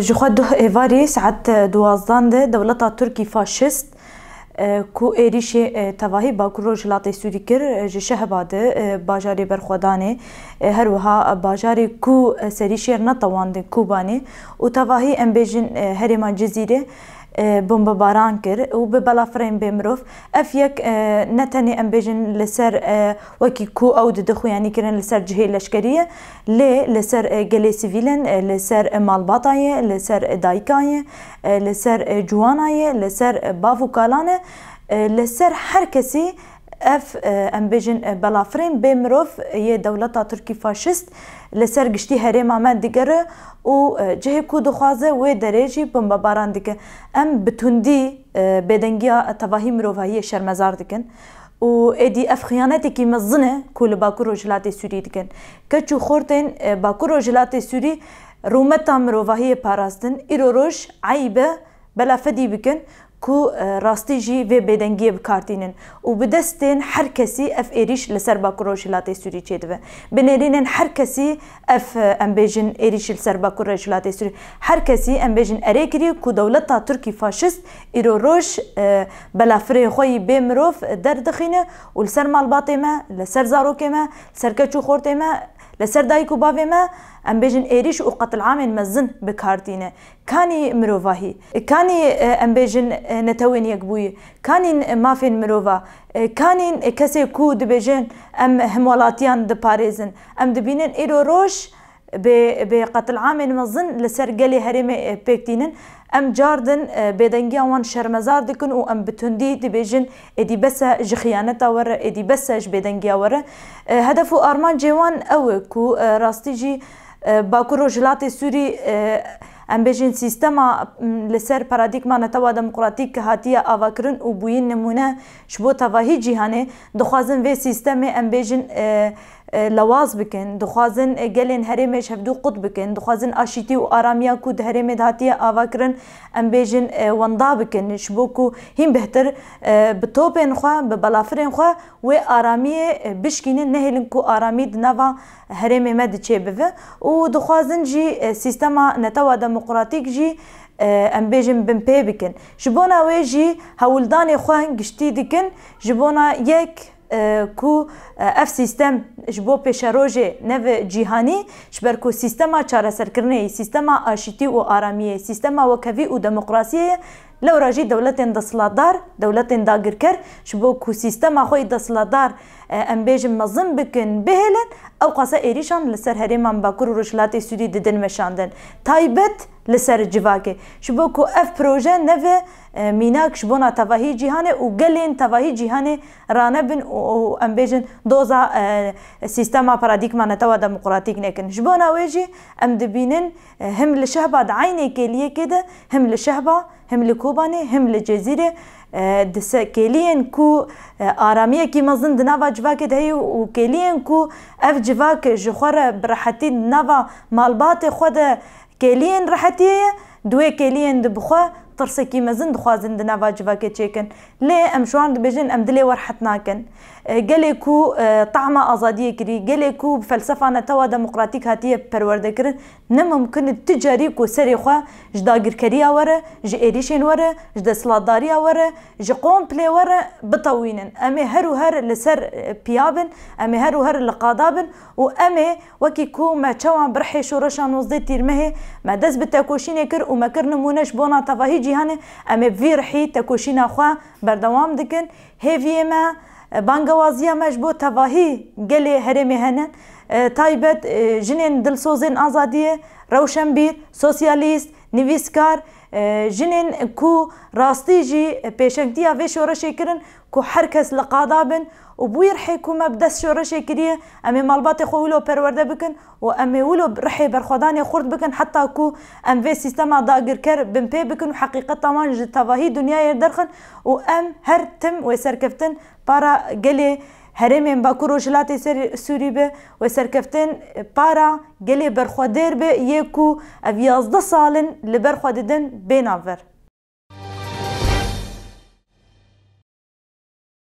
جخوا دوه ایواری ساعت دوازدان ده دولتا ترکی فاشست کو ایریش تواهی با کرو جلات سوری کر جشه باده باجاری برخودانه هر وها باجاری کو سریشیر نتوانده کوبانه و تواهی امبیجن هرمان جزیره بومبا بارانكر کر و به بلافرین بمروف اف یک آه، نتنی ام لسر آه، وكي كو او ددخو يعني كرن لسر جهي لشکریه لي لسر گلی آه، سيفيلن لسر مالباتای لسر دايكايه لسر جوانايه لسر بافوکالانه لسر هر اف ام بیجن بلافرین بمروف یه دولت ترکی فاشیست لسر گشتی هریما من دیگره و جه کو دخوازه و درجی بمبا باران دیگه ام بتوندی بدنگیا تواهی مروفایی شرمزار دیگن و ادی اف خیانتی که مزنه کل باکور جلات سوری دیگن که چو خورتین باکور جلات سوری رومتا مروفایی پاراستن ایرو روش عیبه بلا فدی بکن کو راستی جی و بدنگی بکارتینن و بدستین هر کسی اف ایریش لسر باکروش لاته سوری چه دوه بنرینن هر کسی اف امبیجن ایریش لسر باکروش لاته سوری هر کسی امبیجن اره کری کو دولت تا ترکی فاشست ایرو روش بلافره خوی بیمروف در دخینه و لسر مالباته ما لسر زاروکه ما لسر کچو خورته ما لسر دایکو باوه ما ام بيجن ايريش او قتل عامن مزن بكارتينه كاني مروفاهي كاني اه، ام بيجن اه، نتوين يكبوي كاني اه، مافين مروفا كاني كسي كود بيجن ام همولاتيان باريزن ام دبينن ايرو روش ب بقتل عامل مزن لسر هريمي بيكتينن ام جاردن بيدنجي وان شرمزار دكن و ام بتندي بيجن ادي بس جخيانة ور ادي بس بيدنجي ور هدف ارمان جيوان او كو راستيجي باکور و جلاتê Sûrî em bêjin sîstema li ser paradîkma netawa demokratîk ki hatiye avakirin û bûyîn nimûne ji bo tevahî cîhanê dixwazin vê sîstemê em bêjin لواز بکن دخوازن گلین هرمش هفدو قط بکن دخوازن آشتی و آرامیا کو د هرم دهاتی آوا کرن ام بیجن وندا بکن شبو کو هیم بهتر به توپن خوا به بلافرن خوا و آرامی بشکین نهلن کو آرامی د نوا هرم مد چه بوه و دخوازن جی سیستما نتوا دموکراتیک جی ام بیجن بن پی بکن جبونا وی جی هولدان خوان گشتی دکن جبونا یک کو اف سیستم جبو پیشروژ نو جیهانی شبر کو سیستما چاره سرکرنه سیستما آشتی و آرامیه سیستما وکوی و دموکراسیه لو راجی دولتین دسلادار دولتین داگرکر شبو کو سیستما خوی دسلادار ام بیجم مزن بکن بهلن او قصه ایریشان لسر هریمان باکور و رجلات سودی ددن مشاندن تایبت لسر جواکه شبو کو اف پروژه نوه میناک شبونا تواهی جیهانه و گلین تواهی جیهانه رانه بن و ام بیجن دوزا سیستما پارادیگما نتوا دموقراتیک نکن شبونا ویجی ام دبینن هم لشهبا دعینه کلیه کده هم لشهبا هم لکوبانه هم لجزیره کلین کو آرامیه کی مزن د نوا جواک ده او کلین کو اف جواک جخره برحتی نوا مالبات خود کلین رحتیه دوی کلین د بخو ترسێکی مەزن دخوازن دناوا جوواکە چێکن لێ ئەم شوان دبێژن ئەم دلێ وەرحەت ناکەن gelek ku taama azadiye kirî gelek ku felsefane tewa demokratîk hatiye perwerdekirin nemimkin ticarî ku serê xwe ji dagirkeriya were ji êrişên were ji desladariya were ji komplê were bitewînin em ê her û her li ser piyabin em ê her û her li qadabin û em ê wekî ku me çewan birhê şoreşan nozdê tîrmehê me dest bi tekoşînê kir û mekir nimûne ji bona tevahî جیهانê hene em ê vî rihî tekoşîna xwe berdewam dikin hêviyê me bangewaziya me ji bo tevahî gelê herêmê hene taybet jinên dilsozên azadiyê rewşenbîr sosyalîst nivîskar جنین کو راستی جی پیشنگ دیا وی شورش کرن کو هر کس لقادا بن و بوی رحی کو مبدس شورش کریه امی مالبات خو ولو پرورده بکن و امی ولو رحی برخودانی خورد بکن حتی کو ام وی سیستما داگر کر بن پی بکن و حقیقت تمام جتواهی دنیا درخن و ام هر تم و سرکفتن پارا گلی هرمین باکور و جلاتي سوري به و سرکفتن پارا گلی برخوادر به یکو او یازده سالن لبرخواددن بیناور